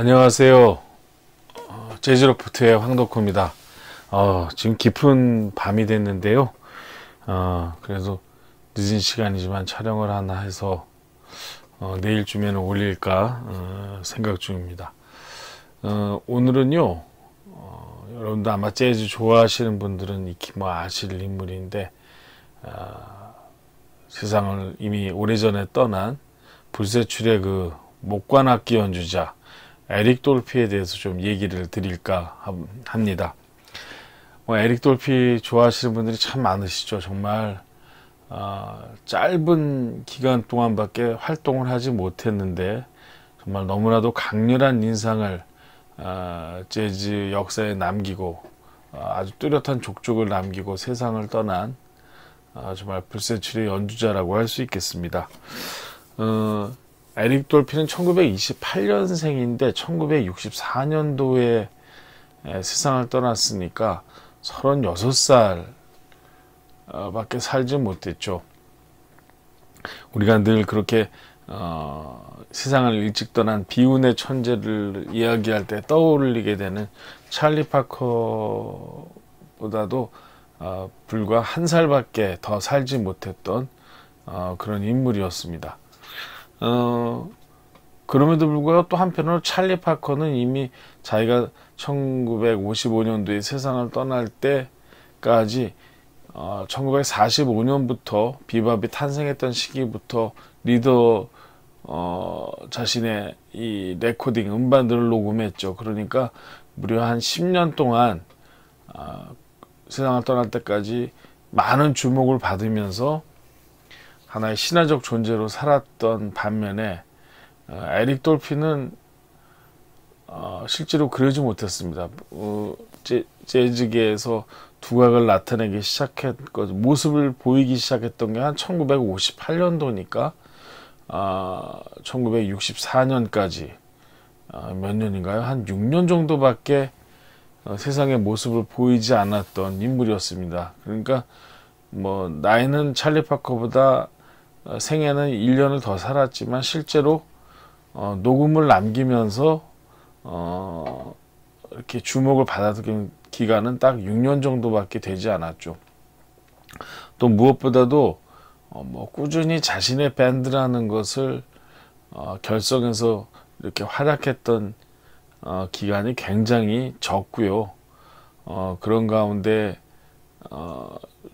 안녕하세요. 어, 재즈로프트의 황덕호입니다. 어, 지금 깊은 밤이 됐는데요. 어, 그래서 늦은 시간이지만 촬영을 하나 해서 어, 내일쯤에는 올릴까 어, 생각 중입니다. 어, 오늘은요. 여러분도 아마 재즈 좋아하시는 분들은 익히 뭐 아실 인물인데 아, 세상을 이미 오래전에 떠난 불세출의 그 목관악기 연주자 에릭 돌피에 대해서 좀 얘기를 드릴까 합니다. 뭐 에릭 돌피 좋아하시는 분들이 참 많으시죠. 정말 어, 짧은 기간 동안밖에 활동을 하지 못했는데 정말 너무나도 강렬한 인상을 어, 아, 재즈 역사에 남기고 어, 아주 뚜렷한 족족을 남기고 세상을 떠난 정말 불세출의 연주자라고 할 수 있겠습니다. 어, 에릭 돌핀은 1928년생인데 1964년도에 세상을 떠났으니까 36살밖에 살지 못했죠. 우리가 늘 그렇게 어, 세상을 일찍 떠난 비운의 천재를 이야기할 때 떠올리게 되는 찰리 파커보다도 어, 불과 한 살밖에 더 살지 못했던 어, 그런 인물이었습니다. 어, 그럼에도 불구하고 또 한편으로 찰리 파커는 이미 자기가 1955년도에 세상을 떠날 때까지 어, 1945년부터 비밥이 탄생했던 시기부터 리더 어, 자신의 이 레코딩 음반들을 녹음했죠. 그러니까 무려 한 10년 동안 어, 세상을 떠날 때까지 많은 주목을 받으면서 하나의 신화적 존재로 살았던 반면에 어, 에릭 돌핀은 어, 실제로 그러지 못했습니다. 어, 재, 즈계에서 두각을 나타내기 시작했고 모습을 보이기 시작했던 게 한 1958년도니까 1964년까지 몇 년인가요? 한 6년 정도밖에 세상의 모습을 보이지 않았던 인물이었습니다. 그러니까 뭐 나이는 찰리 파커보다 어, 생애는 1년을 더 살았지만 실제로 어, 녹음을 남기면서 어, 이렇게 주목을 받아들인 기간은 딱 6년 정도밖에 되지 않았죠. 또 무엇보다도 어, 뭐 꾸준히 자신의 밴드라는 것을 어, 결성해서 이렇게 활약했던 어, 기간이 굉장히 적고요. 그런 가운데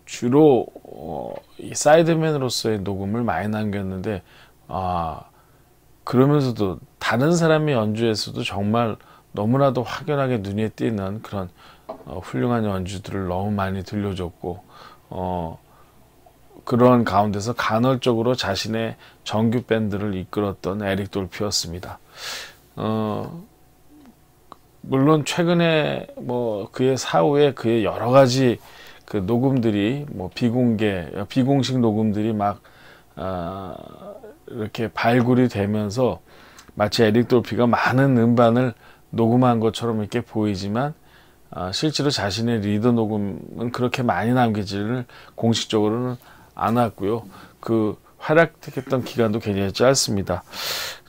주로 어, 이 사이드맨으로서의 녹음을 많이 남겼는데 아 그러면서도 다른 사람의 연주에서도 정말 너무나도 확연하게 눈에 띄는 그런 어, 훌륭한 연주들을 너무 많이 들려줬고 어, 그런 가운데서 간헐적으로 자신의 정규 밴드를 이끌었던 에릭 돌피였습니다. 어, 물론 최근에 뭐 그의 사후에 그의 여러 가지 그 녹음들이 뭐 비공개 비공식 녹음들이 막 아, 이렇게 발굴이 되면서 마치 에릭 돌피가 많은 음반을 녹음한 것처럼 이렇게 보이지만 아, 실제로 자신의 리더 녹음은 그렇게 많이 남기지를 공식적으로는 않았고요. 그 활약했던 기간도 굉장히 짧습니다.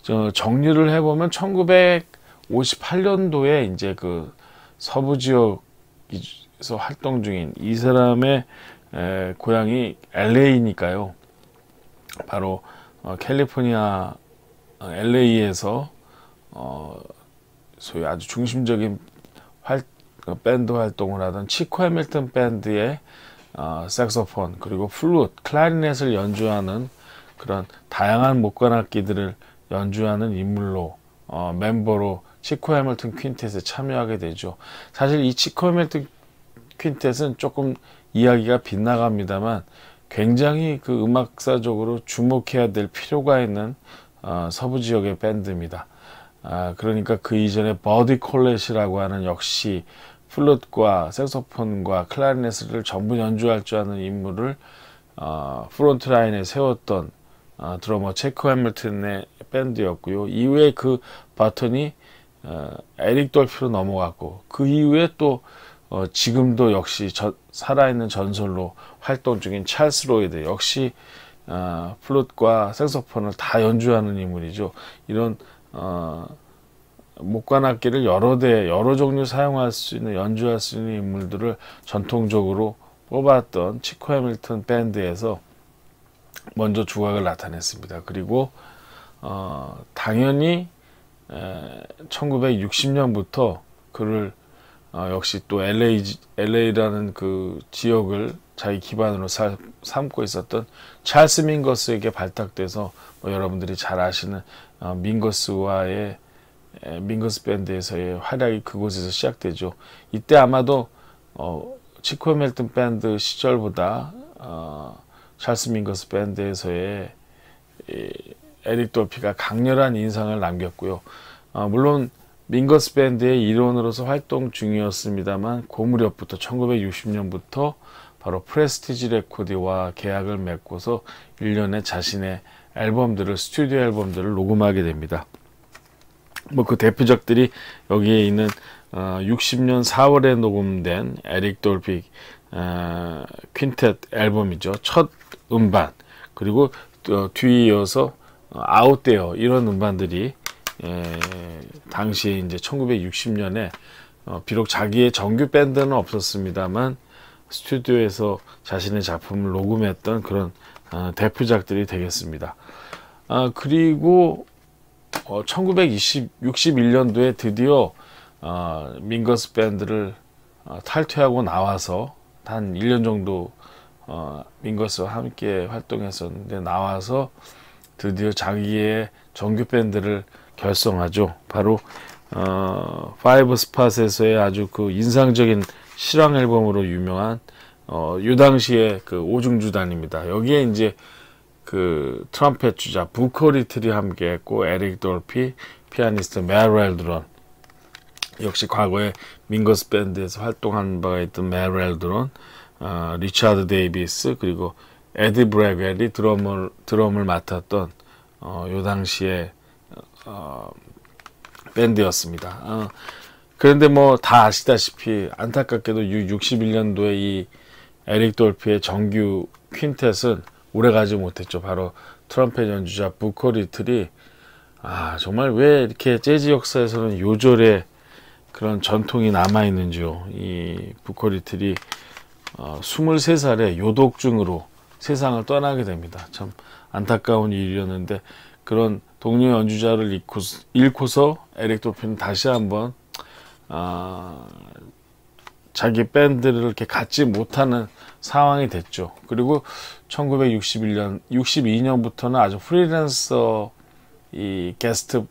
저 정리를 해보면 1958년도에 이제 그 서부 지역 에서 활동 중인 이 사람의 에, 고향이 LA니까요. 바로 어, 캘리포니아 LA에서 어, 어, 소위 아주 중심적인 활, 그 밴드 활동을 하던 치코 해밀턴 밴드의 어, 색소폰 그리고 플룻, 클라리넷을 연주하는 그런 다양한 목관악기들을 연주하는 인물로 어, 멤버로 치코 해밀턴 퀸텟에 참여하게 되죠. 사실 이 치코 해밀턴 퀸텟은 조금 이야기가 빗나갑니다만 굉장히 그 음악사적으로 주목해야 될 필요가 있는 어, 서부 지역의 밴드입니다. 아, 그러니까 그 이전에 버디 콜렛이라고 하는 역시 플룻과 색소폰과 클라리넷을 전부 연주할 줄 아는 인물을 어, 프론트라인에 세웠던 어, 드러머 체크 해밀튼의 밴드였고요. 이후에 그 바톤이 어, 에릭 돌피로 넘어갔고 그 이후에 또 어, 지금도 역시 저, 살아있는 전설로 활동 중인 찰스 로이드 역시 어, 아, 플룻과 색소폰을 다 연주하는 인물이죠. 이런 어, 목관악기를 여러 대 여러 종류 사용할 수 있는 연주할 수 있는 인물들을 전통적으로 뽑았던 치코 해밀턴 밴드에서 먼저 주각을 나타냈습니다. 그리고 어, 당연히 에, 1960년부터 그를 어, 역시 또 LA, LA라는 그 지역을 자기 기반으로 살, 삼고 있었던 찰스 민거스에게 발탁돼서 뭐 여러분들이 잘 아시는 어, 민거스와의 에, 민거스 밴드에서의 활약이 그곳에서 시작되죠. 이때 아마도 어, 치코 멜튼 밴드 시절보다 어, 찰스 민거스 밴드에서의 에릭 돌피가 강렬한 인상을 남겼고요. 어, 물론 민거스 밴드의 일원으로서 활동 중이었습니다만 고무렵부터 1960년부터 바로 프레스티지 레코디와 계약을 맺고서 1년에 자신의 앨범들을 스튜디오 앨범들을 녹음하게 됩니다. 뭐 그 대표작들이 여기에 있는 60년 어, 4월에 녹음된 에릭 돌빅 어, 퀸텟 앨범이죠. 첫 음반 그리고 어, 뒤이어서 아웃되어 이런 음반들이 예, 당시에 이제 1960년에 어, 비록 자기의 정규 밴드는 없었습니다만 스튜디오에서 자신의 작품을 녹음했던 그런 어, 대표작들이 되겠습니다. 아, 그리고 어, 1961년도에 드디어 어, 민거스 밴드를 어, 탈퇴하고 나와서 한 1년 정도 어, 민거스와 함께 활동했었는데 나와서 드디어 자기의 정규 밴드를 결성하죠. 바로 어, 파이브 스팟에서의 아주 그 인상적인 실황 앨범으로 유명한 어, 요 당시의 그 오중주단입니다. 여기에 이제 그 트럼펫 주자 부커리틀이 함께했고 에릭 돌피, 피아니스트 메렐 드론 역시 과거에 민거스 밴드에서 활동한 바가 있던 메렐 드론, 어, 리차드 데이비스 그리고 에디 브레벨이 드럼을 드럼을 맡았던 어, 요 당시에 어, 밴드였습니다. 어, 그런데 뭐 다 아시다시피 안타깝게도 61년도에 이 에릭 돌피의 정규 퀸텟은 오래 가지 못했죠. 바로 트럼펫 연주자 부커 리틀이 아 정말 왜 이렇게 재즈 역사에서는 요절의 그런 전통이 남아 있는지요. 이 부커 리틀이 어, 23살에 요독증으로 세상을 떠나게 됩니다. 참 안타까운 일이었는데 그런 동료 연주자를 잃고, 잃고서 에릭 도피는 다시 한번 아, 자기 밴드를 이렇게 갖지 못하는 상황이 됐죠. 그리고 1961년, 62년부터는 아주 프리랜서 이 게스트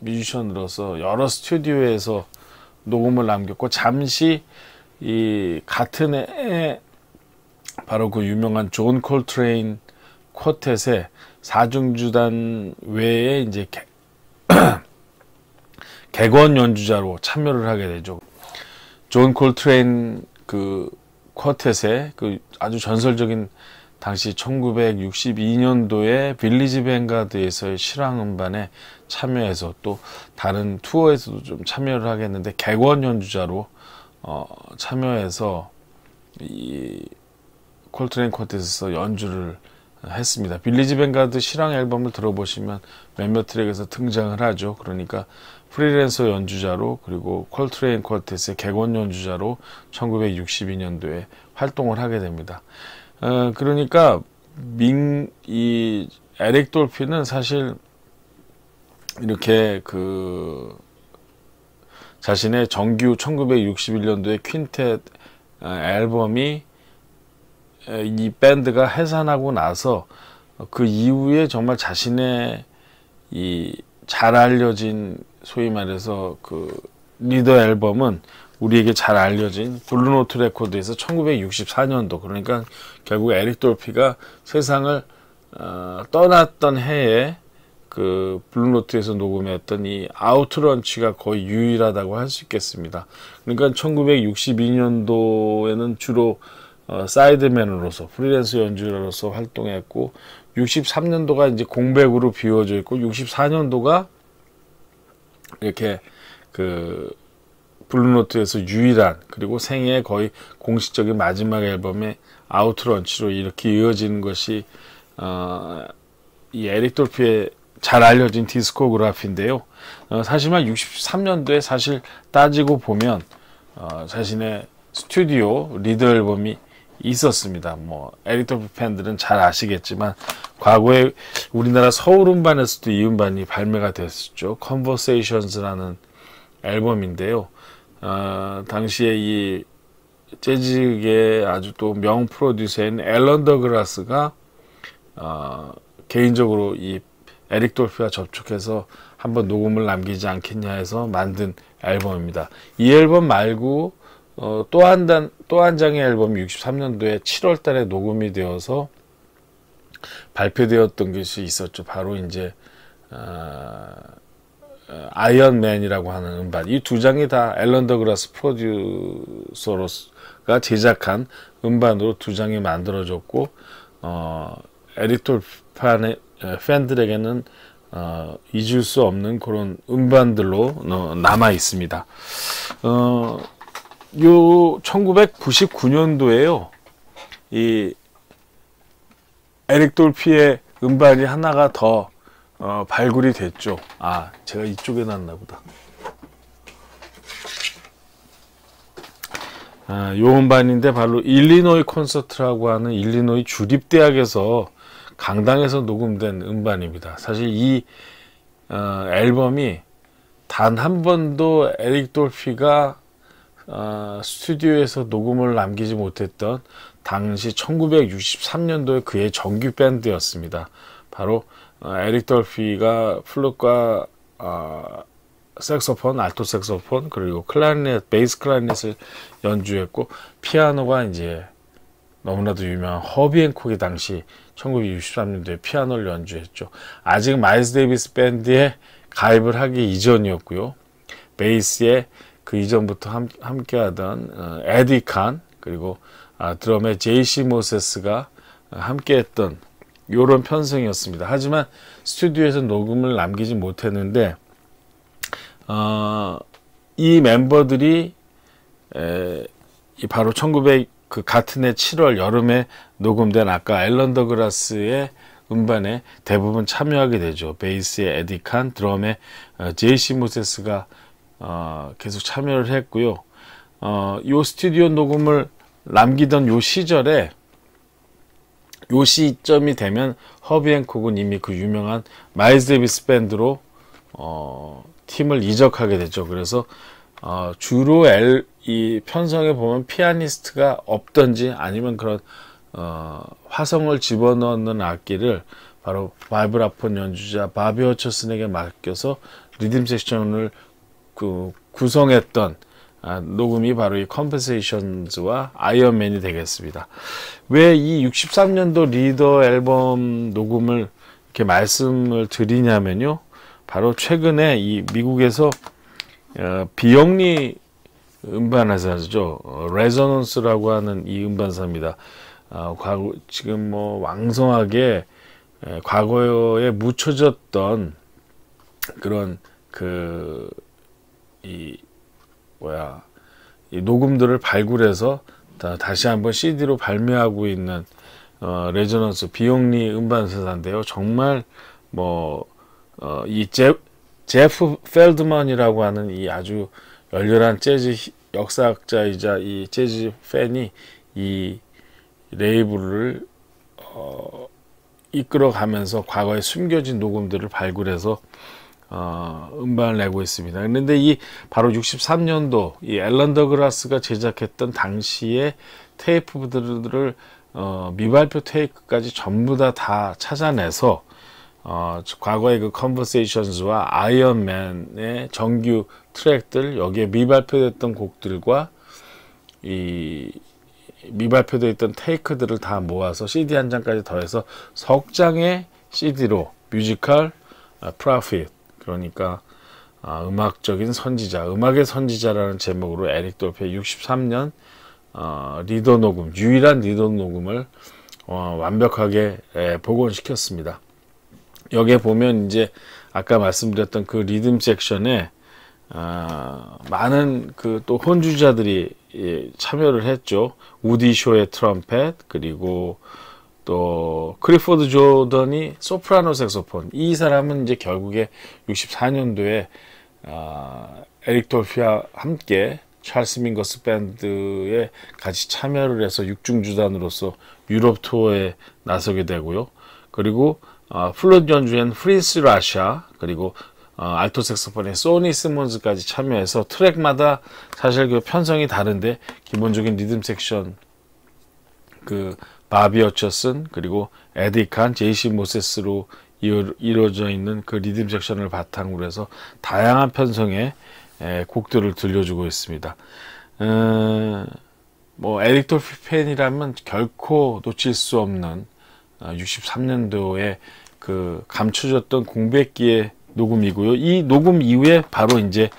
뮤지션으로서 여러 스튜디오에서 녹음을 남겼고 잠시 이 같은 해에 바로 그 유명한 존 콜트레인 쿼텟에 사중주단 외에 이제 개, 객원 연주자로 참여를 하게 되죠. 존 콜트레인 그 쿼텟의 그 아주 전설적인 당시 1962년도에 빌리지 뱅가드에서의 실황 음반에 참여해서 또 다른 투어에서도 좀 참여를 하게 했는데 객원 연주자로 어, 참여해서 이 콜트레인 쿼텟에서 연주를 했습니다. 빌리지 뱅가드 실황 앨범을 들어보시면 몇몇 트랙에서 등장을 하죠. 그러니까 프리랜서 연주자로 그리고 콜트레인 쿼텟의 객원 연주자로 1962년도에 활동을 하게 됩니다. 어, 그러니까 민이 에릭 돌피는 사실 이렇게 그 자신의 정규 1961년도에 퀸텟 어, 앨범이 이 밴드가 해산하고 나서 그 이후에 정말 자신의 이 잘 알려진 소위 말해서 그 리더 앨범은 우리에게 잘 알려진 블루노트 레코드에서 1964년도 그러니까 결국 에릭 돌피가 세상을 어, 떠났던 해에 그 블루노트에서 녹음했던 이 아우트런치가 거의 유일하다고 할 수 있겠습니다. 그러니까 1962년도에는 주로 어, 사이드맨으로서 프리랜서 연주자로서 활동했고 63년도가 이제 공백으로 비워져 있고 64년도가 이렇게 그 블루노트에서 유일한 그리고 생애 거의 공식적인 마지막 앨범의 아우트런치로 이렇게 이어지는 것이 어, 이 에릭 돌피의 잘 알려진 디스코그래피인데요. 어, 사실만 63년도에 사실 따지고 보면 어, 자신의 스튜디오 리더 앨범이 있었습니다. 뭐 에릭토프 팬들은 잘 아시겠지만 과거에 우리나라 서울 음반에서도 이 음반이 발매가 됐었죠. 컨버세이션스라는 앨범인데요. 어, 당시에 이 재즈계 아주 또 명 프로듀서인 앨런 더그라스가 어, 아, 개인적으로 이 에릭 돌프와 접촉해서 한번 녹음을 남기지 않겠냐 해서 만든 앨범입니다. 이 앨범 말고 어, 또한 또한 장의 앨범이 63년도에 7월 달에 녹음이 되어서 발표되었던 것이 있었죠. 바로 이제 어, 아, 아, 아이언맨이라고 하는 음반 이 두 장이 다 앨런 더그라스 프로듀서로가 제작한 음반으로 두 장이 만들어졌고 어, 에리톨 팬들에게는 어, 잊을 수 없는 그런 음반들로 남아 있습니다. 어, 요 1999년도에요. 이 에릭 돌피의 음반이 하나가 더 어, 발굴이 됐죠. 아, 제가 이쪽에 놨나 보다. 아, 요 음반인데 바로 일리노이 콘서트라고 하는 일리노이 주립대학에서 강당에서 녹음된 음반입니다. 사실 이 어, 앨범이 단 한 번도 에릭 돌피가 어, 스튜디오에서 녹음을 남기지 못했던 당시 1963년도에 그의 정규 밴드였습니다. 바로 어, 에릭 덜피가 플룻과 어, 아, 색소폰, 알토 색소폰 그리고 클라리넷, 베이스 클라리넷을 연주했고 피아노가 이제 너무나도 유명한 허비 앤콕이 당시 1963년도에 피아노를 연주했죠. 아직 마일스 데이비스 밴드에 가입을 하기 이전이었고요. 베이스에 그 이전부터 함, 함께하던 어, 에디 칸 그리고 아, 드럼의 제이시 모세스가 함께했던 요런 편성이었습니다. 하지만 스튜디오에서 녹음을 남기지 못했는데 어, 이 멤버들이 에, 바로 1900 그 같은 해 7월 여름에 녹음된 아까 앨런 더그라스의 음반에 대부분 참여하게 되죠. 베이스의 에디칸, 드럼의 어, 제이시 모세스가 어, 계속 참여를 했고요. 어, 요 스튜디오 녹음을 남기던 요 시절에 요 시점이 되면 허비앤콕은 이미 그 유명한 마이즈 데비스 밴드로 어, 팀을 이적하게 됐죠. 그래서 어, 주로 엘, 이 편성에 보면 피아니스트가 없던지 아니면 그런 어, 화성을 집어넣는 악기를 바로 바이브라폰 연주자 바비 허처슨에게 맡겨서 리듬 세션을 그 구성했던 아, 녹음이 바로 이컴퍼세이션즈와 아이언맨이 되겠습니다. 왜 이 63년도 리더 앨범 녹음을 이렇게 말씀을 드리냐면요. 바로 최근에 이 미국에서 어, 비영리 음반회사죠. 레저넌스라고 하는 이 음반사입니다. 어, 과거, 지금 뭐 왕성하게 에, 과거에 묻혀졌던 그런 그이 뭐야 이 녹음들을 발굴해서 다, 시 한번 CD로 발매하고 있는 어, 레저넌스 비영리 음반사인데요. 정말 뭐이 어, 제, 프 펠드먼이라고 하는 이 아주 열렬한 재즈 역사학자이자 이 재즈 팬이 이 레이블을 어, 이끌어가면서 과거에 숨겨진 녹음들을 발굴해서 어, 음반을 내고 있습니다. 그런데 이 바로 63년도 이 앨런 더그라스가 제작했던 당시의 테이프들을 어, 미발표 테이크까지 전부 다 다 찾아내서 어, 과거의 그 컨버세이션즈와 아이언맨의 정규 트랙들 여기에 미발표됐던 곡들과 이 미발표되어 있던 테이크들을 다 모아서 CD 한 장까지 더해서 석 장의 CD로 뮤지컬 어, 프라핏 그러니까 아, 음악적인 선지자, 음악의 선지자라는 제목으로 에릭 돌페 63년 어, 리더 녹음, 유일한 리더 녹음을 어, 완벽하게 에, 예, 복원시켰습니다. 여기에 보면 이제 아까 말씀드렸던 그 리듬 섹션에 어, 많은 그 또 혼주자들이 예, 참여를 했죠. 우디 쇼의 트럼펫 그리고 또 크리포드 조던이 소프라노 색소폰 이 사람은 이제 결국에 64년도에 어, 아, 에릭 돌피와 함께 찰스 민거스 밴드에 같이 참여를 해서 육중주단으로서 유럽 투어에 나서게 되고요. 그리고 어, 아, 플루트 연주엔 프린스 라샤 그리고 어, 알토 색소폰의 소니 스몬즈까지 참여해서 트랙마다 사실 그 편성이 다른데 기본적인 리듬 섹션 그 바비 어처슨 그리고 에디칸, 제이시 모세스로 이루어져 있는 그 리듬 섹션을 바탕으로 해서 다양한 편성의 곡들을 들려주고 있습니다. 음, 뭐 에릭 돌피펜이라면 결코 놓칠 수 없는 63년도에 어, 그 감춰졌던 공백기의 녹음이고요. 이 녹음 이후에 바로 이제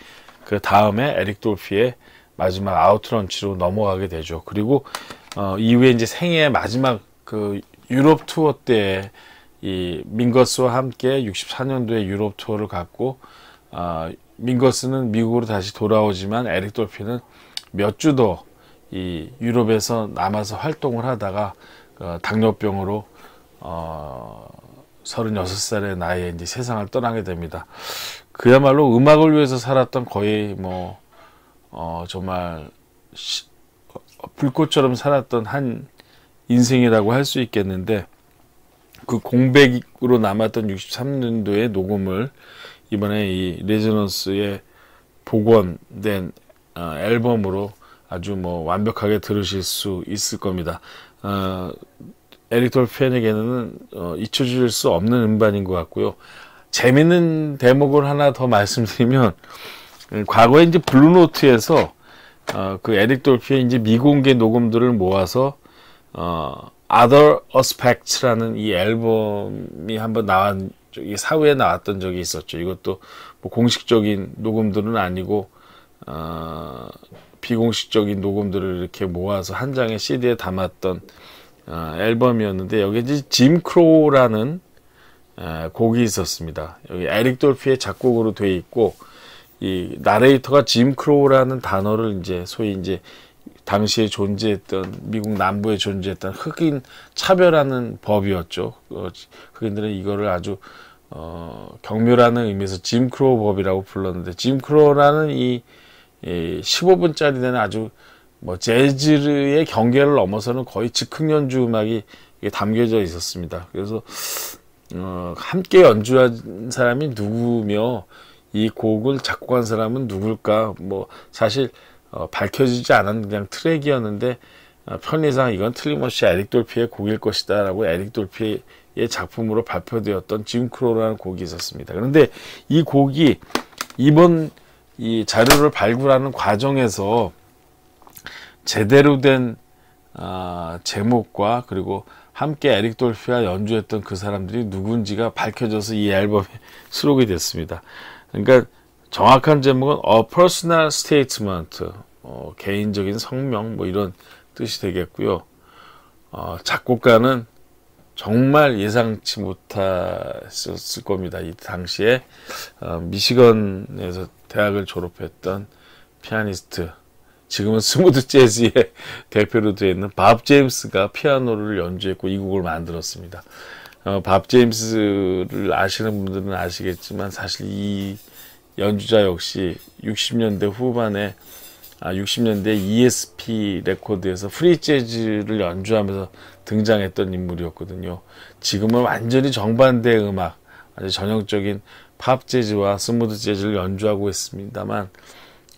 그 다음에 에릭 돌피의 마지막 아웃런치로 넘어가게 되죠. 그리고 어, 이후에 이제 생애 마지막 그 유럽 투어 때 이 민거스와 함께 64년도에 유럽 투어를 갔고 어, 민거스는 미국으로 다시 돌아오지만 에릭 돌피는 몇주더이 유럽에서 남아서 활동을 하다가 어, 당뇨병으로 어, 36살의 나이에 이제 세상을 떠나게 됩니다. 그야말로 음악을 위해서 살았던 거의 뭐, 어, 정말, 시, 불꽃처럼 살았던 한 인생이라고 할 수 있겠는데 그 공백으로 남았던 63년도의 녹음을 이번에 이 레지넌스의 복원된 어, 앨범으로 아주 뭐 완벽하게 들으실 수 있을 겁니다. 어, 에릭 톨팬에게는 어, 잊혀질 수 없는 음반인 것 같고요. 재밌는 대목을 하나 더 말씀드리면 과거에 이제 블루노트에서 어, 그 에릭 돌피의 이제 미공개 녹음들을 모아서 어, Other Aspects라는 이 앨범이 한번 나왔 이 사후에 나왔던 적이 있었죠. 이것도 뭐 공식적인 녹음들은 아니고 어, 비공식적인 녹음들을 이렇게 모아서 한 장의 CD에 담았던 어, 앨범이었는데 여기 이제 짐 크로우라는 에, 곡이 있었습니다. 여기 에릭 돌피의 작곡으로 되어 있고 이 나레이터가 짐 크로우라는 단어를 이제 소위 이제 당시에 존재했던 미국 남부에 존재했던 흑인 차별하는 법이었죠. 어, 흑인들은 이거를 아주 어, 경멸하는 의미에서 짐 크로우 법이라고 불렀는데 짐 크로우라는 이, 이 15분짜리 되는 아주 뭐 재즈의 경계를 넘어서는 거의 즉흥 연주 음악이 담겨져 있었습니다. 그래서 어, 함께 연주한 사람이 누구며 이 곡을 작곡한 사람은 누굴까 뭐 사실 어, 밝혀지지 않은 그냥 트랙이었는데 어, 편의상 이건 틀림없이 에릭 돌피의 곡일 것이다 라고 에릭 돌피의 작품으로 발표되었던 짐크로라는 곡이 있었습니다. 그런데 이 곡이 이번 이 자료를 발굴하는 과정에서 제대로 된 어, 제목과 그리고 함께 에릭 돌피와 연주했던 그 사람들이 누군지가 밝혀져서 이 앨범에 수록이 됐습니다. 그러니까 정확한 제목은 A Personal Statement, 어, 개인적인 성명 뭐 이런 뜻이 되겠고요. 어, 작곡가는 정말 예상치 못했을 겁니다. 이 당시에 어, 미시건에서 대학을 졸업했던 피아니스트 지금은 스무드 재즈의 대표로 되어 있는 밥 제임스가 피아노를 연주했고 이 곡을 만들었습니다. 어, 밥 제임스를 아시는 분들은 아시겠지만 사실 이 연주자 역시 60년대 후반에 아, 60년대 ESP 레코드에서 프리 재즈를 연주하면서 등장했던 인물이었거든요. 지금은 완전히 정반대 음악, 아주 전형적인 팝 재즈와 스무드 재즈를 연주하고 있습니다만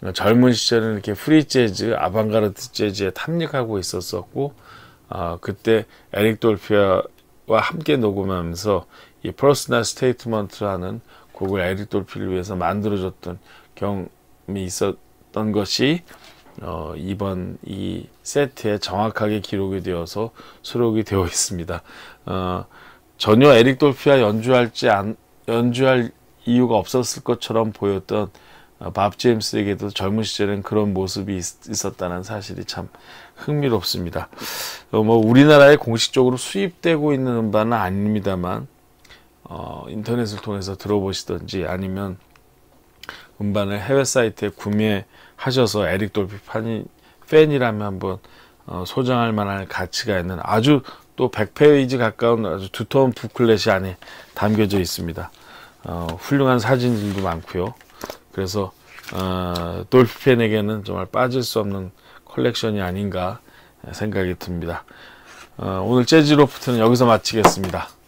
어, 젊은 시절에는 이렇게 프리 재즈, 아방가르드 재즈에 탐닉하고 있었었고 아, 그때 에릭 돌피아 함께 녹음하면서 이 퍼스널 스테이트먼트라는 곡을 에릭 돌피를 위해서 만들어줬던 경험이 있었던 것이 어, 이번 이 세트에 정확하게 기록이 되어서 수록이 되어 있습니다. 어, 전혀 에릭 돌피와 연주할지 안, 연주할 이유가 없었을 것처럼 보였던 어, 밥 제임스에게도 젊은 시절엔 그런 모습이 있었다는 사실이 참 흥미롭습니다. 어, 뭐 우리나라에 공식적으로 수입되고 있는 음반은 아닙니다만 어, 인터넷을 통해서 들어보시든지 아니면 음반을 해외 사이트에 구매하셔서 에릭 돌피 팬이, 팬이라면 한번 어, 소장할 만한 가치가 있는 아주 또 100페이지 가까운 아주 두터운 부클렛이 안에 담겨져 있습니다. 어, 훌륭한 사진들도 많고요. 그래서 어, 돌핀에게는 정말 빠질 수 없는 컬렉션이 아닌가 생각이 듭니다. 어, 오늘 재즈로프트는 여기서 마치겠습니다.